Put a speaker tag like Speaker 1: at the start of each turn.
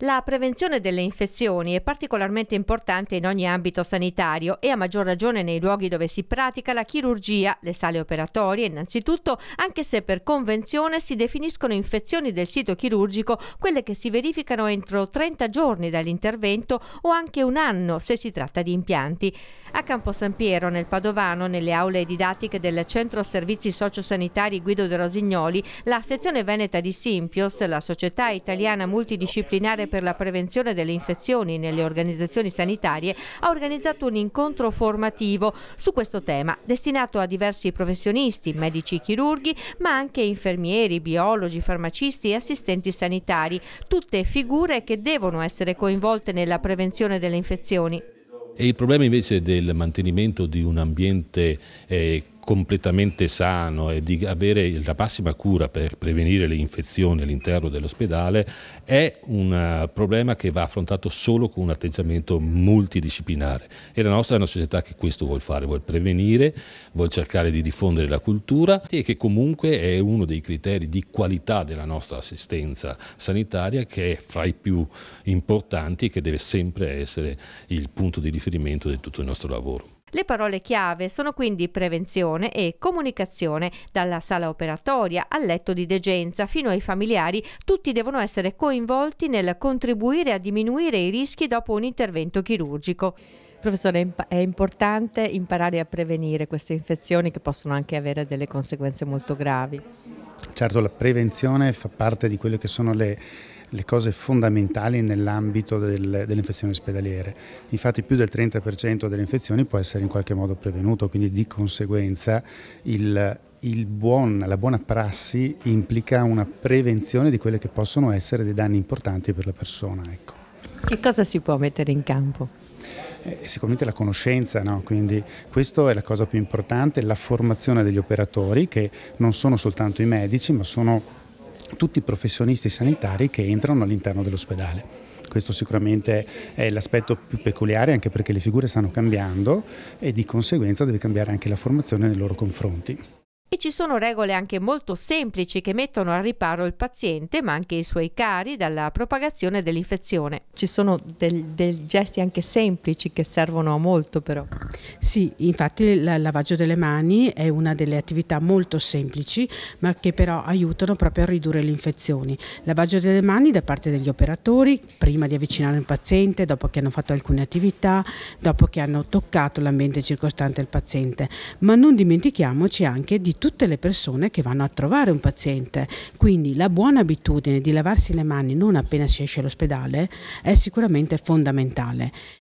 Speaker 1: La prevenzione delle infezioni è particolarmente importante in ogni ambito sanitario e a maggior ragione nei luoghi dove si pratica la chirurgia, le sale operatorie innanzitutto, anche se per convenzione si definiscono infezioni del sito chirurgico quelle che si verificano entro 30 giorni dall'intervento o anche un anno se si tratta di impianti. A Campo San Piero, nel Padovano, nelle aule didattiche del Centro Servizi Sociosanitari Guido de Rosignoli, la sezione veneta di Simpios, la società italiana multidisciplinare per la prevenzione delle infezioni nelle organizzazioni sanitarie, ha organizzato un incontro formativo su questo tema, destinato a diversi professionisti, medici chirurghi, ma anche infermieri, biologi, farmacisti e assistenti sanitari, tutte figure che devono essere coinvolte nella prevenzione delle infezioni.
Speaker 2: E il problema invece del mantenimento di un ambiente eh, completamente sano e di avere la massima cura per prevenire le infezioni all'interno dell'ospedale è un eh, problema che va affrontato solo con un atteggiamento multidisciplinare e la nostra è una società che questo vuol fare, vuol prevenire, vuol cercare di diffondere la cultura e che comunque è uno dei criteri di qualità della nostra assistenza sanitaria che è fra i più importanti e che deve sempre essere il punto di riferimento di tutto il nostro lavoro.
Speaker 1: Le parole chiave sono quindi prevenzione e comunicazione, dalla sala operatoria al letto di degenza fino ai familiari, tutti devono essere coinvolti nel contribuire a diminuire i rischi dopo un intervento chirurgico. Professore, è importante imparare a prevenire queste infezioni che possono anche avere delle conseguenze molto gravi.
Speaker 3: Certo la prevenzione fa parte di quelle che sono le, le cose fondamentali nell'ambito del, delle infezioni ospedaliere. Infatti più del 30% delle infezioni può essere in qualche modo prevenuto, quindi di conseguenza il, il buon, la buona prassi implica una prevenzione di quelli che possono essere dei danni importanti per la persona. Ecco.
Speaker 1: Che cosa si può mettere in campo?
Speaker 3: eh, sicuramente la conoscenza, no? quindi questa è la cosa più importante, la formazione degli operatori che non sono soltanto i medici ma sono tutti i professionisti sanitari che entrano all'interno dell'ospedale questo sicuramente è l'aspetto più peculiare anche perché le figure stanno cambiando e di conseguenza deve cambiare anche la formazione nei loro confronti.
Speaker 1: E ci sono regole anche molto semplici che mettono al riparo il paziente, ma anche i suoi cari, dalla propagazione dell'infezione. Ci sono del, dei gesti anche semplici che servono a molto però. Sì, infatti il lavaggio delle mani è una
Speaker 4: delle attività molto semplici, ma che però aiutano proprio a ridurre le infezioni. Lavaggio delle mani da parte degli operatori, prima di avvicinare un paziente, dopo che hanno fatto alcune attività, dopo che hanno toccato l'ambiente circostante al paziente. Ma non dimentichiamoci anche di tutte le persone che vanno a trovare un paziente. Quindi la buona abitudine di lavarsi le mani non appena si esce dall'ospedale è sicuramente fondamentale.